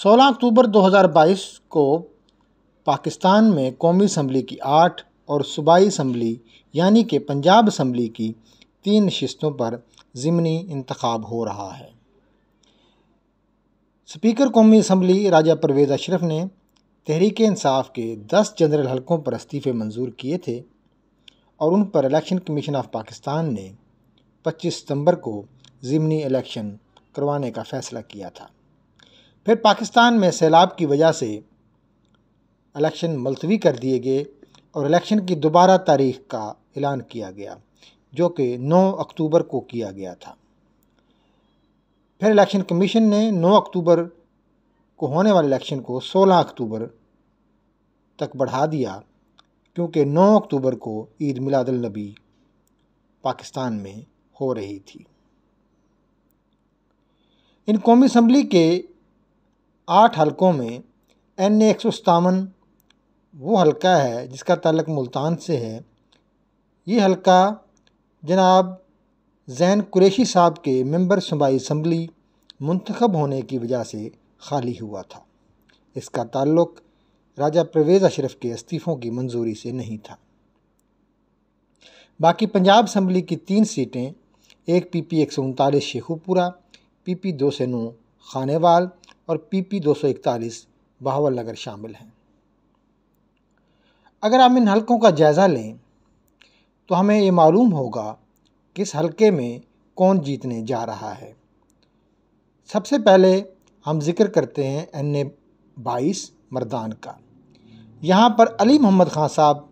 16 अक्टूबर 2022 को पाकिस्तान में कौमी असम्बली की आठ और सूबाई असम्बली यानी कि पंजाब असम्बली की तीन नशस्तों पर ज़मनी इंतखब हो रहा है स्पीकर कौमी असम्बली राजा परवेज़ अशरफ ने तहरीक इंसाफ के दस जनरल हलकों पर इस्तीफ़े मंजूर किए थे और उन पर इलेक्शन कमीशन ऑफ पाकिस्तान ने 25 सितंबर को ज़मनी इलेक्शन करवाने का फ़ैसला किया था फिर पाकिस्तान में सैलाब की वजह से इलेक्शन मुलतवी कर दिए गए और इलेक्शन की दोबारा तारीख का ऐलान किया गया जो कि 9 अक्टूबर को किया गया था फिर इलेक्शन कमीशन ने 9 अक्टूबर को होने वाले इलेक्शन को 16 अक्टूबर तक बढ़ा दिया क्योंकि 9 अक्टूबर को ईद मिलादुलनबी पाकिस्तान में हो रही थी इन कौमी असम्बली के आठ हलकों में एन ए एक सौ सतावन वो हलका है जिसका तलक मुल्तान से है ये हलका जनाब जैन कुरेशी साहब के मेंबर सूबाई इसम्बली मंतखब होने की वजह से खाली हुआ था इसका ताल्लुक राजा परवेज़ अशरफ के इस्तीफ़ों की मंजूरी से नहीं था बाकी पंजाब असम्बली की तीन सीटें एक पीपी एक सौ उनतालीस शेखुपुरा पी दो से नौ खानेवाल और पीपी 241 बहावल नगर शामिल हैं अगर हम इन हलकों का जायज़ा लें तो हमें ये मालूम होगा कि इस हलके में कौन जीतने जा रहा है सबसे पहले हम जिक्र करते हैं एन ए बाईस मरदान का यहाँ पर अली मोहम्मद ख़ान साहब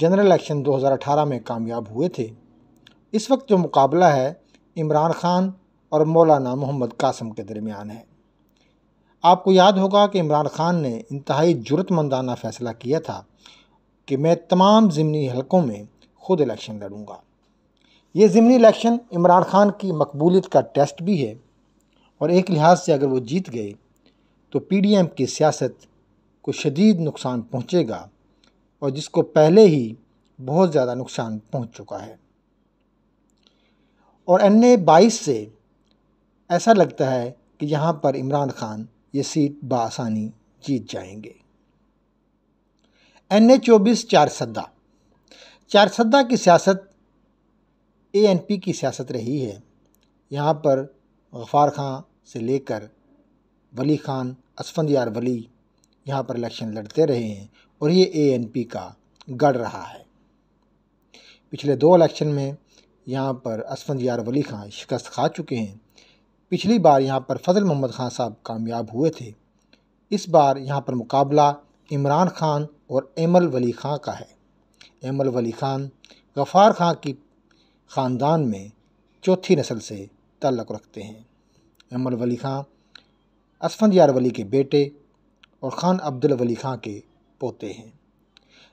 जनरल इलेक्शन 2018 में कामयाब हुए थे इस वक्त जो मुकाबला है इमरान खान और मौलाना मोहम्मद कासम के दरमियान है आपको याद होगा कि इमरान खान ने इंतहाई जरूरतमंदाना फ़ैसला किया था कि मैं तमाम ज़मनी हलकों में खुद इलेक्शन लड़ूंगा ये ज़मनी इलेक्शन इमरान खान की मकबूलीत का टेस्ट भी है और एक लिहाज से अगर वो जीत गए तो पी डी एम की सियासत को शदीद नुकसान पहुँचेगा और जिसको पहले ही बहुत ज़्यादा नुकसान पहुँच चुका है और एन ए बाईस से ऐसा लगता है कि यहाँ पर इमरान खान ये सीट बसानी जीत जाएंगे एन ए चौबीस चारसद्दा चारसद्दा की सियासत ए एन पी की सियासत रही है यहाँ पर गफ़ार खां से लेकर वली खान यार वली यहाँ पर इलेक्शन लड़ते रहे हैं और ये ए एन पी का गढ़ रहा है पिछले दो इलेक्शन में यहाँ पर यार वली खां शिकस्त खा चुके हैं पिछली बार यहाँ पर फजल मोहम्मद खान साहब कामयाब हुए थे इस बार यहाँ पर मुकाबला इमरान खान और एमल वली खां का है एमल वली खान गफ़ार खां की ख़ानदान में चौथी नस्ल से तल्लक़ रखते हैं एमल वली खां असफंद यार वली के बेटे और ख़ान अब्दुल वली खां के पोते हैं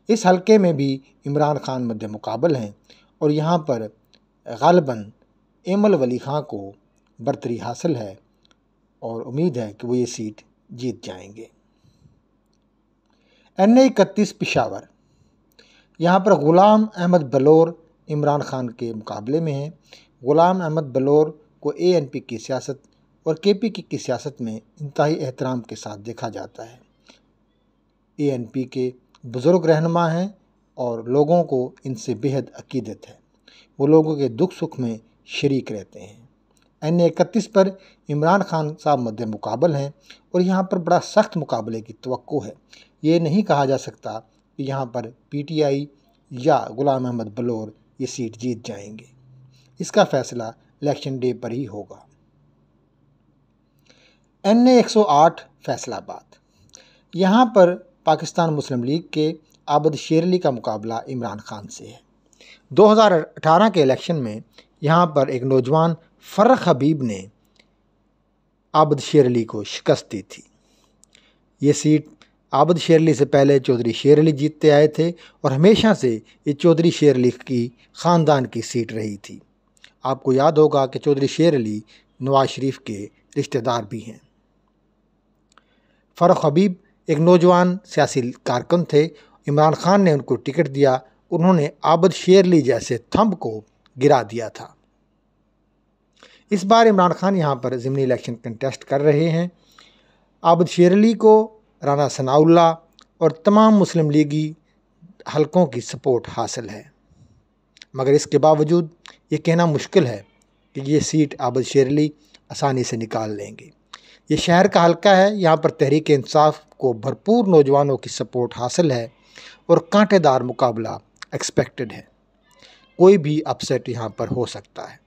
इस हलके में भी इमरान खान मध्य मुकाबल हैं और यहाँ पर गालबन एमल वली खां को बर्तरी हासिल है और उम्मीद है कि वो ये सीट जीत जाएंगे एन ए इकतीस पिशावर यहाँ पर ग़ुलाम अहमद बलोर इमरान खान के मुकाबले में हैं ग़ुलाम अहमद बलोर को ए एन पी की सियासत और के पी की, की सियासत में इंतहाई एहतराम के साथ देखा जाता है ए एन पी के बुज़ुर्ग रहनमा हैं और लोगों को इनसे बेहद अकीदत है वो लोगों के दुख सुख में शरीक रहते हैं एन e इकतीस पर इमरान खान साहब मध्य मुकाबल हैं और यहाँ पर बड़ा सख्त मुकाबले की तो है ये नहीं कहा जा सकता कि यहाँ पर पीटीआई या गुलाम अहमद बलोर ये सीट जीत जाएंगे इसका फैसला इलेक्शन डे पर ही होगा एन ए e एक सौ आठ फैसलाबाद यहाँ पर पाकिस्तान मुस्लिम लीग के आबद शेरली का मुकाबला इमरान खान से है 2018 के इलेक्शन में यहाँ पर एक नौजवान फ़र्र हबीब ने आबद शेर अली को शिकस्त दी थी ये सीट आबद शेर अली से पहले चौधरी शेर अली जीतते आए थे और हमेशा से ये चौधरी शेर अली की ख़ानदान की सीट रही थी आपको याद होगा कि चौधरी शेर अली नवाज शरीफ के रिश्तेदार भी हैं फ़र्र हबीब एक नौजवान सियासी कारकुन थे इमरान खान ने उनको टिकट दिया उन्होंने आबद शेर अली जैसे थम्ब को गिरा दिया था इस बार इमरान खान यहाँ पर ज़मनी इलेक्शन कंटेस्ट कर रहे हैं आबद शेर अली को राना सनाउल्ला और तमाम मुस्लिम लीगी हलकों की सपोर्ट हासिल है मगर इसके बावजूद ये कहना मुश्किल है कि ये सीट आबद शेर अली आसानी से निकाल लेंगे ये शहर का हलका है यहाँ पर तहरीक इंसाफ को भरपूर नौजवानों की सपोर्ट हासिल है और कांटेदार मुकाबला एक्सपेक्टेड है कोई भी अपसेट यहाँ पर हो सकता है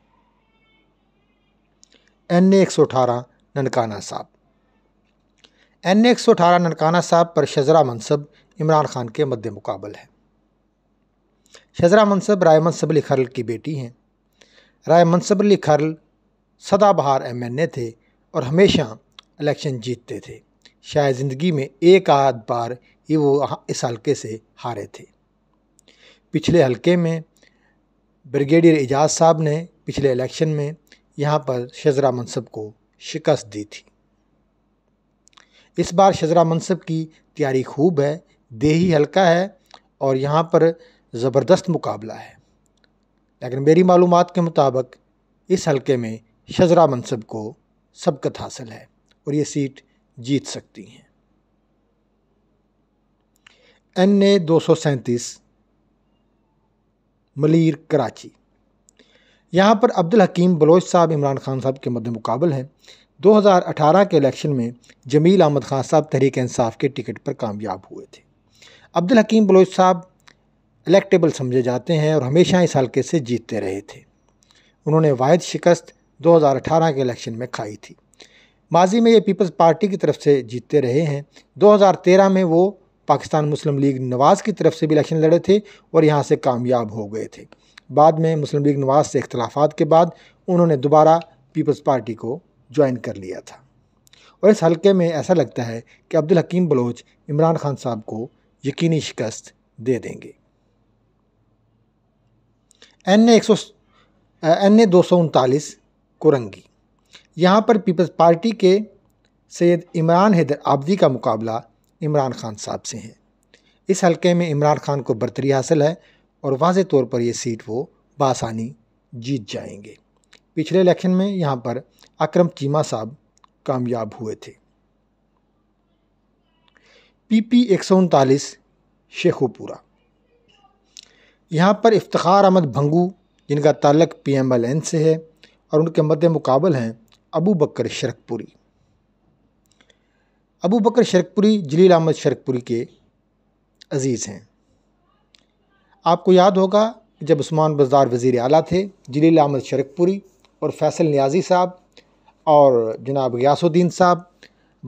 एन ए एक सौ अठारह ननकाना साहब एन ए एक सौ अठारह ननकाना साहब पर शजरा मनसब इमरान खान के मद्दे मुकाबल है शजरा मनसब राय मनसब अली खरल की बेटी हैं राय मनसब अली खरल सदाबहार एम एन ए थे और हमेशा इलेक्शन जीतते थे शायद ज़िंदगी में एक आध बार ही वो इस हलके से हारे थे पिछले हलके में ब्रिगेडियर एजाज साहब ने पिछले इलेक्शन में यहाँ पर शजरा मनसब को शिकस्त दी थी इस बार शजरा मनसब की तैयारी खूब है देही हल्का है और यहाँ पर ज़बरदस्त मुकाबला है लेकिन मेरी मालूम के मुताबिक इस हलके में शजरा मनसब को सबकत हासिल है और ये सीट जीत सकती हैं एन ए दो सौ सैंतीस मलिर कराची यहाँ पर अब्दुल हकीम बलोच साहब इमरान खान साहब के मद मुकाबल हैं 2018 के इलेक्शन में जमील अहमद खान साहब तहरीक इंसाफ के टिकट पर कामयाब हुए थे अब्दुल हकीम बलोच साहब इलेक्टेबल समझे जाते हैं और हमेशा इस हल्के से जीतते रहे थे उन्होंने वायद शिकस्त 2018 के इलेक्शन में खाई थी माजी में ये पीपल्स पार्टी की तरफ से जीतते रहे हैं 2013 में वो पाकिस्तान मुस्लिम लीग नवाज़ की तरफ से भी इलेक्शन लड़े थे और यहाँ से कामयाब हो गए थे बाद में मुस्लिम लीग नवाज से इख्तलाफात के बाद उन्होंने दोबारा पीपल्स पार्टी को ज्वाइन कर लिया था और इस हलके में ऐसा लगता है कि अब्दुल हकीम बलोच इमरान खान साहब को यकीनी शिकस्त दे देंगे एन ए एक सौ एन ए दो सौ उनतालीस कुरंगी यहाँ पर पीपल्स पार्टी के सैद इमरान हैदर आबदी का मुकाबला इमरान खान साहब से है इस हलके में इमरान खान को बरतरी हासिल है और वाज तौर पर ये सीट वो बासानी जीत जाएंगे पिछले इलेक्शन में यहाँ पर अक्रम चीमा साहब कामयाब हुए थे पीपी एक सौ उनतालीस शेखोपुरा यहाँ पर इफ्तार अहमद भंगू जिनका ताल्लक पी एम एल एन से है और उनके मद्दे मुकाबल हैं अबू बकर शरकपुरी अबू बकर शरकपुरी जलील अहमद शरकपुरी के अज़ीज़ हैं आपको याद होगा जब उस्मान बाज़ार वज़ी अला थे जलील अहमद शरकपुरी और फैसल न्याजी साहब और जनाब गयासुद्दीन साहब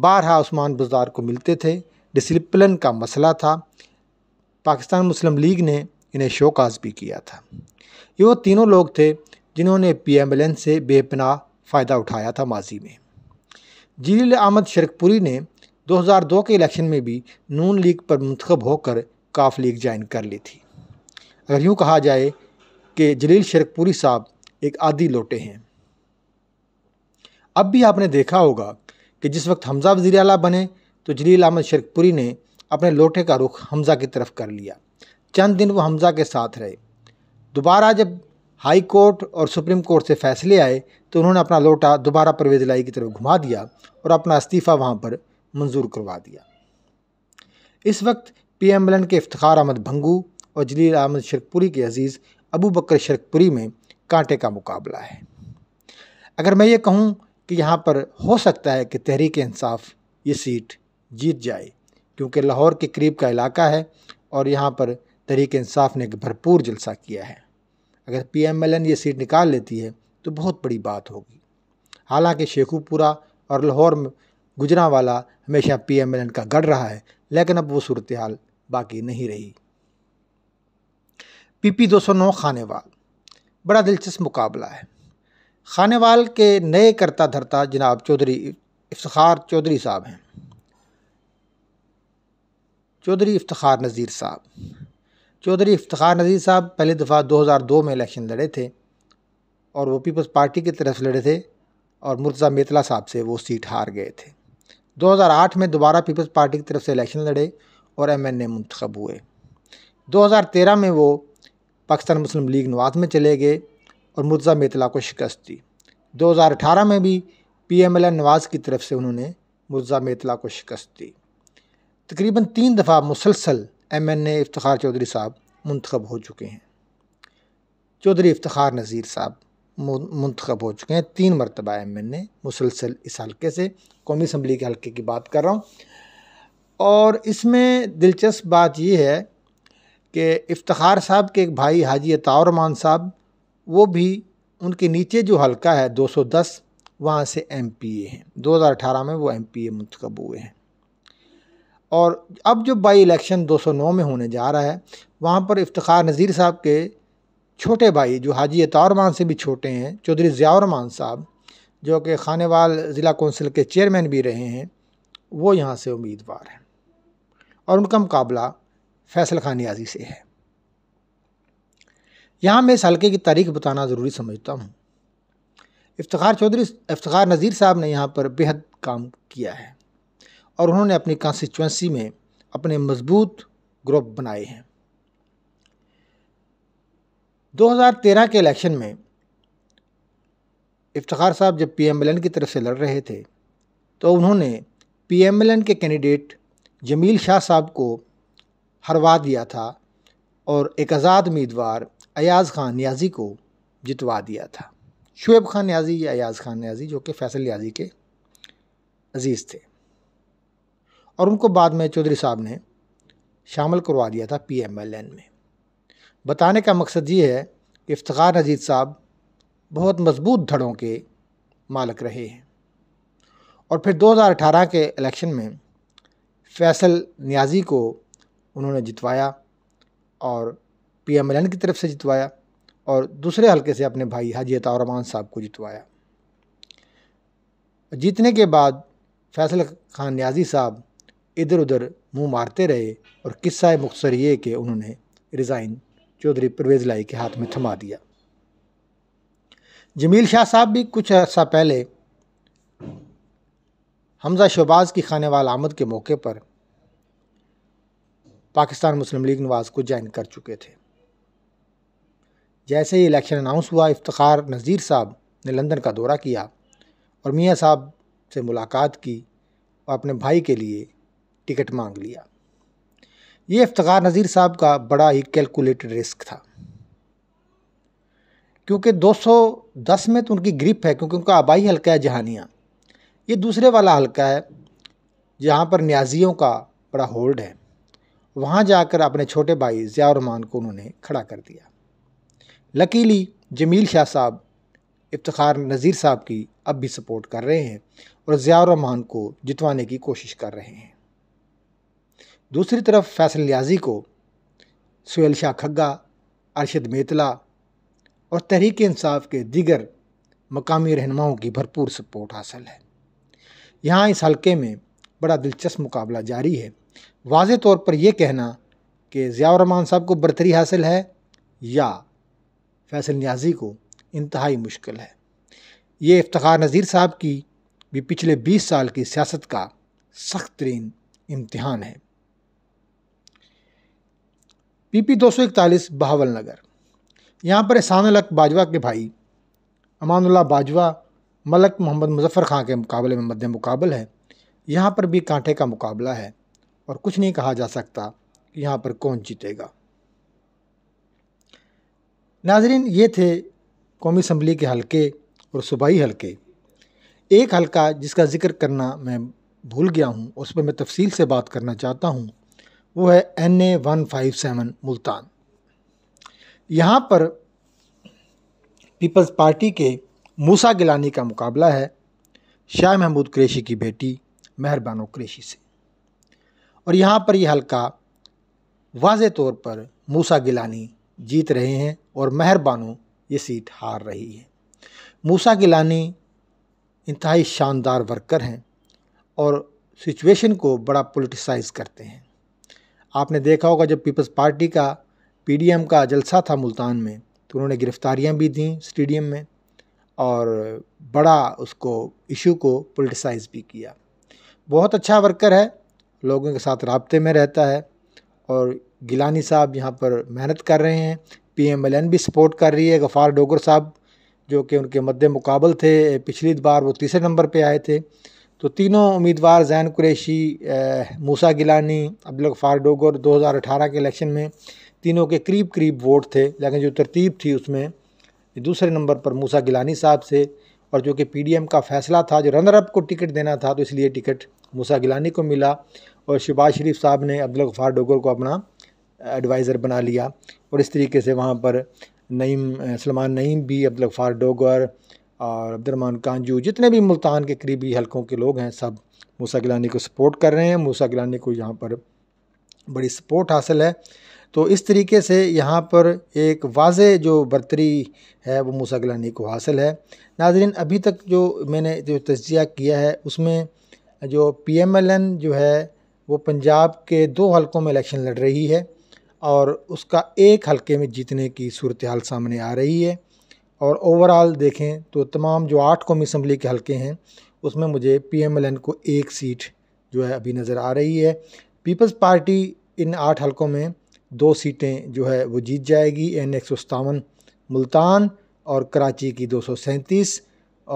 बारहा उस्मान बाजार को मिलते थे डिसिप्लिन का मसला था पाकिस्तान मुस्लिम लीग ने इन्हें शोकाज भी किया था ये वो तीनों लोग थे जिन्होंने पी एम एल एन से बेपनाह फ़ायदा उठाया था माजी में जलील अहमद शरकपुरी ने 2002 के इलेक्शन में भी नून लीग पर मंतखब होकर काफ लीग ज्वाइन कर ली थी अगर यूँ कहा जाए कि जलील शेरकपुरी साहब एक आदि लोटे हैं अब भी आपने देखा होगा कि जिस वक्त हमजा वजी अला बने तो जलील अहमद शेरकपुरी ने अपने लोटे का रुख हमजा की तरफ कर लिया चंद दिन वो हमजा के साथ रहे दोबारा जब हाई कोर्ट और सुप्रीम कोर्ट से फैसले आए तो उन्होंने अपना लोटा दोबारा परवेज लाई की तरफ घुमा दिया और अपना इस्तीफ़ा वहाँ पर मंजूर करवा दिया इस वक्त पी एम एलन के इफ्तार अहमद भंगू और जलील अहमद शेखपुरी के अज़ीज़ अबू बकर शरकपुरी में कांटे का मुकाबला है अगर मैं ये कहूँ कि यहाँ पर हो सकता है कि तहरीक इंसाफ ये सीट जीत जाए क्योंकि लाहौर के करीब का इलाका है और यहाँ पर तहरीक इंसाफ ने एक भरपूर जलसा किया है अगर पीएमएलएन ये सीट निकाल लेती है तो बहुत बड़ी बात होगी हालांकि शेखुपुरा और लाहौर में वाला हमेशा पीएमएलएन का गढ़ रहा है लेकिन अब वो सूरत हाल बाकी नहीं रही पीपी 209 खानेवाल बड़ा दिलचस्प मुकाबला है खानेवाल के नए करता धरता जनाब चौधरी इफ्तार चौधरी साहब हैं चौधरी इफ्तार नज़ीर साहब चौधरी इफ्तार नज़ीर साहब पहली दफ़ा 2002 में इलेक्शन लड़े थे और वो पीपल्स पार्टी की तरफ लड़े थे और मुर्जा मेतला साहब से वो सीट हार गए थे 2008 में दोबारा पीपल्स पार्टी की तरफ से इलेक्शन लड़े और एम एन ए हुए 2013 में वो पाकिस्तान मुस्लिम लीग नवाज में चले गए और मुर्जा मेतला को शिकस्त दी 2018 में भी P M L N Nawaz की तरफ से उन्होंने मुर्जा मेतला को शिकस्त दी तकरीबन तीन दफ़ा मुसलसल एम एन ए इफ्तार चौधरी साहब मंतखब हो चुके हैं चौधरी इफ्तार नज़ीर साहब मंतखब हो चुके हैं तीन मरतबा एम एन ए मुसलसल इस हल्के से कौमी असम्बली के हल्के की बात कर रहा हूँ और इसमें दिलचस्प बात यह है कि इफ्तार साहब के एक भाई हाजी तारमान साहब वो भी उनके नीचे जो हलका है 210 वहाँ से एम पी ए हैं 2018 में वो एम पी ए मुंतखब हुए हैं और अब जो बाई इलेक्शन 209 में होने जा रहा है वहाँ पर इफ्तार नज़ीर साहब के छोटे भाई जो हाजी अतारमान से भी छोटे हैं चौधरी ज़ियारमान साहब जो कि खानेवाल ज़िला कौंसिल के चेयरमैन भी रहे हैं वो यहाँ से उम्मीदवार हैं और उनका मुकाबला फैसल खान नियाजी से है यहाँ मैं इस हल्के की तारीख बताना ज़रूरी समझता हूँ इफ्तार चौधरी इफ्तार नज़ीर साहब ने यहाँ पर बेहद काम किया है और उन्होंने अपनी कॉन्स्टिचुंसी में अपने मजबूत ग्रुप बनाए हैं 2013 के इलेक्शन में इफ्तार साहब जब पीएमएलएन की तरफ से लड़ रहे थे तो उन्होंने पीएमएलएन के कैंडिडेट जमील शाह साहब को हरवा दिया था और एक आज़ाद उम्मीदवार अयाज़ खान न्याजी को जितवा दिया था शुएब खान न्याजी या अयाज़ खान न्याजी जो कि फैसल न्याजी के अजीज़ थे और उनको बाद में चौधरी साहब ने शामिल करवा दिया था पी एम एल एन में बताने का मकसद ये है कि इफ्तार नजीद साहब बहुत मजबूत धड़ों के मालक रहे हैं और फिर 2018 के इलेक्शन में फैसल न्याजी को उन्होंने जितवाया और पी एन की तरफ से जितवाया और दूसरे हलके से अपने भाई हाजी अतारमान साहब को जितवाया जीतने के बाद फैसल खान न्याजी साहब इधर उधर मुंह मारते रहे और किस्सा मुख्तर ये कि उन्होंने रिज़ाइन चौधरी परवेज लाई के हाथ में थमा दिया जमील शाह साहब भी कुछ अर्सा पहले हमज़ा शहबाज की खाने वाल आमद के मौके पर पाकिस्तान मुस्लिम लीग नवाज़ को ज्वाइन कर चुके थे जैसे ही इलेक्शन अनाउंस हुआ इफ्तार नज़ीर साहब ने लंदन का दौरा किया और मियाँ साहब से मुलाकात की और अपने भाई के लिए टिकट मांग लिया ये इफ्तार नज़ीर साहब का बड़ा ही कैलकुलेटेड रिस्क था क्योंकि 210 में तो उनकी ग्रिप है क्योंकि उनका आबाई हल्का है जहानिया ये दूसरे वाला हल्का है जहाँ पर न्याजियों का बड़ा होल्ड है वहाँ जाकर अपने छोटे भाई ज़ियारहमान को उन्होंने खड़ा कर दिया लकीली जमील शाह साहब इफ्तार नज़ीर साहब की अब भी सपोर्ट कर रहे हैं और ज़ियारहमान को जितवाने की कोशिश कर रहे हैं दूसरी तरफ फैसल लियाजी को सुहेल शाह खग्गा अरशद मेतला और तहरीक इंसाफ के दीगर मकामी रहनुमाओं की भरपूर सपोर्ट हासिल है यहाँ इस हलके में बड़ा दिलचस्प मुकाबला जारी है वाज तौर पर यह कहना कि ज़ियारहमान साहब को बरतरी हासिल है या फैसल न्याजी को इंतहाई मुश्किल है ये इफ्तार नज़ीर साहब की भी पिछले 20 साल की सियासत का सख्त तरीन इम्तहान है पी पी दो सौ इकतालीस बहावल नगर यहाँ पर एहसान अलक बाजवा के भाई अमानुल्ला बाजवा मलक मोहम्मद मुजफ़र खां के मुकाबले में मद्द मुकाबल है यहाँ पर भी कांटे का मुकाबला है और कुछ नहीं कहा जा सकता कि यहाँ पर कौन जीतेगा नाजरीन ये थे कौमी असम्बली के हलके और सूबाई हलके एक हलका जिसका ज़िक्र करना मैं भूल गया हूँ उस पर मैं तफसील से बात करना चाहता हूँ वो है N A one five seven Multan यहाँ पर पीपल्स पार्टी के मूसा गिलानी का मुकाबला है शाह महमूद क्रेशी की बेटी मेहरबानो क्रेशी से और यहाँ पर ये हल्का वाज तौर पर मूसा गिलानी जीत रहे हैं और मेहरबानों ये सीट हार रही है मूसा गिलानी इंतहाई शानदार वर्कर हैं और सिचुएशन को बड़ा पोलिटिसाइज करते हैं आपने देखा होगा जब पीपल्स पार्टी का पीडीएम का जलसा था मुल्तान में तो उन्होंने गिरफ़्तारियां भी दी स्टेडियम में और बड़ा उसको इशू को पोलिटिसाइज भी किया बहुत अच्छा वर्कर है लोगों के साथ रबते में रहता है और गिलानी साहब यहाँ पर मेहनत कर रहे हैं पी एम एल एन भी सपोर्ट कर रही है गफ़ार डोगर साहब जो कि उनके मद्द मुकाबल थे पिछली बार वो तीसरे नंबर पे आए थे तो तीनों उम्मीदवार जैन कुरैशी मूसा गिलानी अब्दुल गफ़ार डोगर 2018 के इलेक्शन में तीनों के करीब करीब वोट थे लेकिन जो तरतीब थी उसमें दूसरे नंबर पर मूसा गिलानी साहब से और जो कि एम का फैसला था जो रनर अप को टिकट देना था तो इसलिए टिकट मूसा गिलानी को मिला और शहबाज शरीफ साहब ने अब्दुल गफ़ार डोगर को अपना एडवाइज़र बना लिया और इस तरीके से वहाँ पर नईम सलमान नईम भी अब्दुल गफ़ार डोगर और अब्दुलरमान कांजू जितने भी मुल्तान के करीबी हलकों के लोग हैं सब मूसा गिलानी को सपोर्ट कर रहे हैं मूसा गिलानी को यहाँ पर बड़ी सपोर्ट हासिल है तो इस तरीके से यहाँ पर एक वाज जो बरतरी है वो मूसा गिलानी को हासिल है नाजरीन अभी तक जो मैंने जो तजिया किया है उसमें जो पी एम एल एन जो है वो पंजाब के दो हलकों में इलेक्शन लड़ रही है और उसका एक हलके में जीतने की सूरत हाल सामने आ रही है और ओवरऑल देखें तो तमाम जो आठ कौमी असम्बली के हलके हैं उसमें मुझे पी एम एल एन को एक सीट जो है अभी नज़र आ रही है पीपल्स पार्टी इन आठ हलकों में दो सीटें जो है वो जीत जाएगी एन एक सौ सतावन मुल्तान और कराची की दो सौ सैंतीस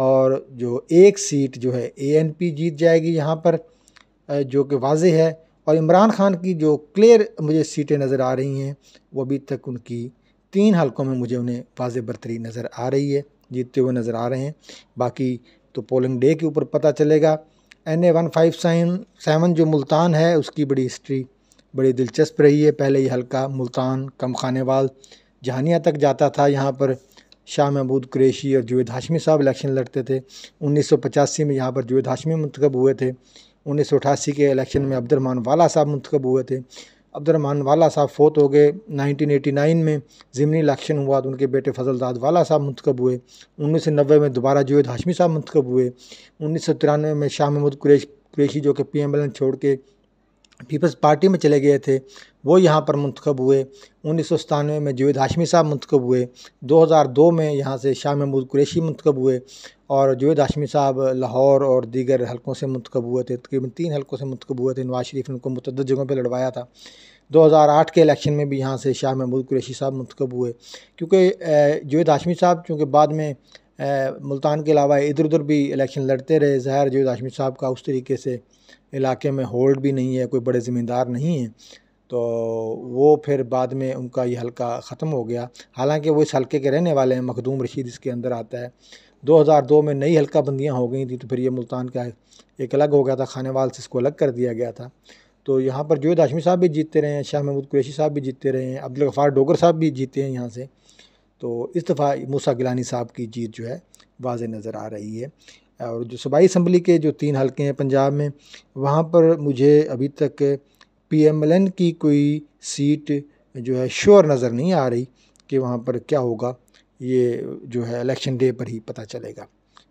और जो एक सीट जो है ए एन पी जीत जाएगी यहाँ पर जो कि वाज है और इमरान खान की जो क्लियर मुझे सीटें नज़र आ रही हैं वो अभी तक उनकी तीन हलकों में मुझे उन्हें वाज बरतरी नज़र आ रही है जीतते हुए नज़र आ रहे हैं बाकी तो पोलिंग डे के ऊपर पता चलेगा N A one five sign seven जो मुल्तान है उसकी बड़ी हिस्ट्री बड़ी दिलचस्प रही है पहले ये हल्का मुल्तान कम वाल जहानिया तक जाता था यहाँ पर शाह महमूद कुरेशी और जुवेद हाशमी साहब इलेक्शन लड़ते थे उन्नीस सौ पचासी में यहाँ पर जुवेद हाशमी मंतखब हुए थे उन्नीस के इलेक्शन में अब्दुलरमान वाला साहब मंतखब हुए थे अब्दुलरमान वाला साहब फोत हो गए 1989 में ज़िमनी इलेक्शन हुआ तो उनके बेटे फजलदाद वाला साहब मंतखब हुए उन्नीस सौ नब्बे में दोबारा जुवेद हाशमी साहब मंतखब हुए उन्नीस सौ तिरानवे में शाह महमूद कुरेश कुरेशी जो कि पी एम एल छोड़ के पीपल्स पार्टी में चले गए थे वो यहाँ पर मंतखब हुए उन्नीस सौ में जवेद हाशमी साहब मंतखब हुए 2002 में यहाँ से शाह महमूद कुरैशी मंतखब हुए और जवेद हाशमी साहब लाहौर और दीगर हलकों से मंतखब हुए थे तकरीबन तीन हलकों से मंतखब हुए थे नवाज शरीफ ने उनको मतद जगहों पर लड़वाया था 2008 के इलेक्शन में भी यहाँ से शाह महमूद कुरैशी साहब मंतखब हुए क्योंकि जवेद हाशमी साहब चूँकि बाद में मुल्तान के अलावा इधर उधर भी इलेक्शन लड़ते रहे ज़ाहिर जवेद हाशमी साहब का उस तरीके से इलाके में होल्ड भी नहीं है कोई बड़े ज़मींदार नहीं हैं तो वो फिर बाद में उनका ये हलका ख़त्म हो गया हालांकि वो इस हलके के रहने वाले हैं मखदूम रशीद इसके अंदर आता है 2002 में नई हलका बंदियाँ हो गई थी तो फिर ये मुल्तान का एक अलग हो गया था खाने वाल से इसको अलग कर दिया गया था तो यहाँ पर जोद हाशमी साहब भी जीतते रहे हैं शाह महमूद कुरैशी साहब भी जीतते रहे हैं अब्दुल गफ़ार डोगर साहब भी जीते हैं यहाँ से तो इस दफ़ा मूसा गिलानी साहब की जीत जो है वाज नज़र आ रही है और जो सूबाई इसम्बली के जो तीन हलके हैं पंजाब में वहाँ पर मुझे अभी तक पीएमएलएन की कोई सीट जो है श्योर नज़र नहीं आ रही कि वहाँ पर क्या होगा ये जो है इलेक्शन डे पर ही पता चलेगा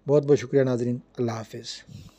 बहुत बहुत शुक्रिया नाजरीन अल्लाह हाफिज़